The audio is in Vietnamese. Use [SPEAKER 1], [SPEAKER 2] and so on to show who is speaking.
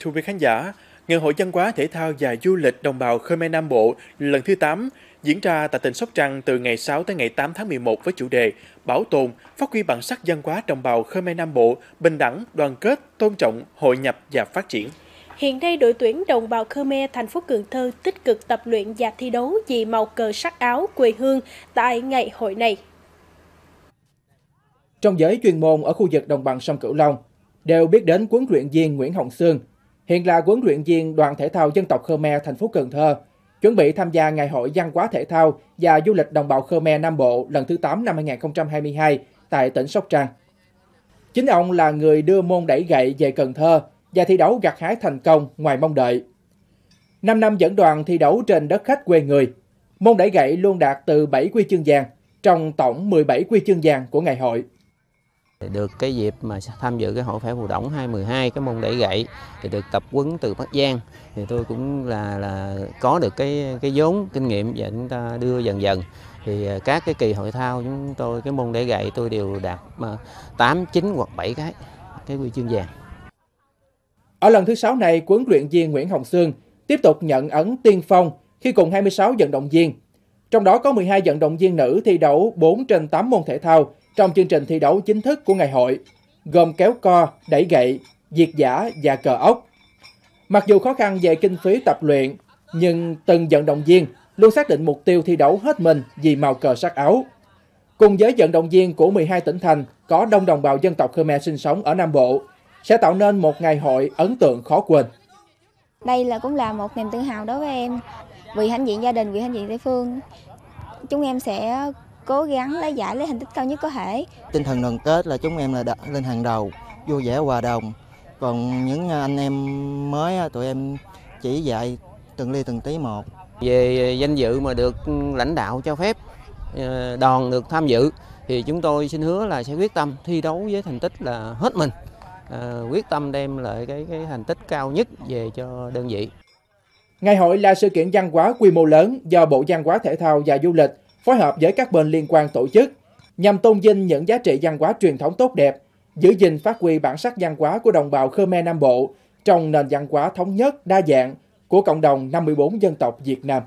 [SPEAKER 1] Thưa quý khán giả, Ngày hội văn hóa thể thao và du lịch đồng bào Khmer Nam Bộ lần thứ 8 diễn ra tại tỉnh Sóc Trăng từ ngày 6 tới ngày 8 tháng 11 với chủ đề Bảo tồn, phát huy bản sắc văn hóa đồng bào Khmer Nam Bộ, bình đẳng, đoàn kết, tôn trọng, hội nhập và phát triển. Hiện nay, đội tuyển đồng bào Khmer thành phố Cần Thơ tích cực tập luyện và thi đấu vì màu cờ sắc áo quê hương tại ngày hội này. Trong giới chuyên môn ở khu vực đồng bằng sông Cửu Long, đều biết đến huấn luyện viên Nguyễn Hồng Sương – Hiện là huấn luyện viên đoàn thể thao dân tộc Khmer thành phố Cần Thơ, chuẩn bị tham gia Ngày hội văn hóa thể thao và du lịch đồng bào Khmer Nam Bộ lần thứ 8 năm 2022 tại tỉnh Sóc Trăng. Chính ông là người đưa môn đẩy gậy về Cần Thơ và thi đấu gặt hái thành công ngoài mong đợi. 5 năm dẫn đoàn thi đấu trên đất khách quê người, môn đẩy gậy luôn đạt từ 7 huy chương vàng trong tổng 17 huy chương
[SPEAKER 2] vàng của ngày hội. Được cái dịp mà tham dự cái hội phải phù động 2012 cái môn đẩy gậy thì được tập quấn từ Bắc Giang thì tôi cũng là là có được cái cái vốn kinh nghiệm và chúng ta đưa dần dần thì à, các cái kỳ hội thao chúng tôi cái môn đẩy gậy tôi đều đạt 8 à, 9 hoặc 7 cái cái huy chương vàng.
[SPEAKER 1] Ở lần thứ 6 này, huấn luyện viên Nguyễn Hồng Sương tiếp tục nhận ấn tiên phong khi cùng 26 vận động viên. Trong đó có 12 vận động viên nữ thi đấu 4 trên 8 môn thể thao trong chương trình thi đấu chính thức của ngày hội, gồm kéo co, đẩy gậy, diệt giả và cờ ốc. Mặc dù khó khăn về kinh phí tập luyện, nhưng từng vận động viên luôn xác định mục tiêu thi đấu hết mình vì màu cờ sắc áo. Cùng với vận động viên của 12 tỉnh thành có đông đồng bào dân tộc Khmer sinh sống ở Nam Bộ, sẽ tạo nên một ngày hội ấn tượng khó quên.
[SPEAKER 2] Đây là cũng là một niềm tự hào đối với em, vì hãnh diện gia đình, vì hãnh diện địa phương. Chúng em sẽ cố gắng lấy giải lấy thành tích cao nhất có thể. Tinh thần đoàn kết là chúng em là đặt lên hàng đầu, vui vẻ hòa đồng. Còn những à, anh em mới à, tụi em chỉ dạy từng ly từng tí một. Về danh dự mà được lãnh đạo cho phép, à, đoàn được tham dự thì chúng tôi xin hứa là sẽ quyết tâm thi đấu với thành tích là hết mình. À, quyết tâm đem lại cái cái thành tích cao nhất về cho đơn vị.
[SPEAKER 1] Ngày hội là sự kiện văn hóa quy mô lớn do Bộ Văn hóa Thể thao và Du lịch phối hợp với các bên liên quan tổ chức nhằm tôn vinh những giá trị văn hóa truyền thống tốt đẹp, giữ gìn phát huy bản sắc văn hóa của đồng bào Khmer Nam Bộ trong nền văn hóa thống nhất đa dạng của cộng đồng 54 dân tộc Việt Nam.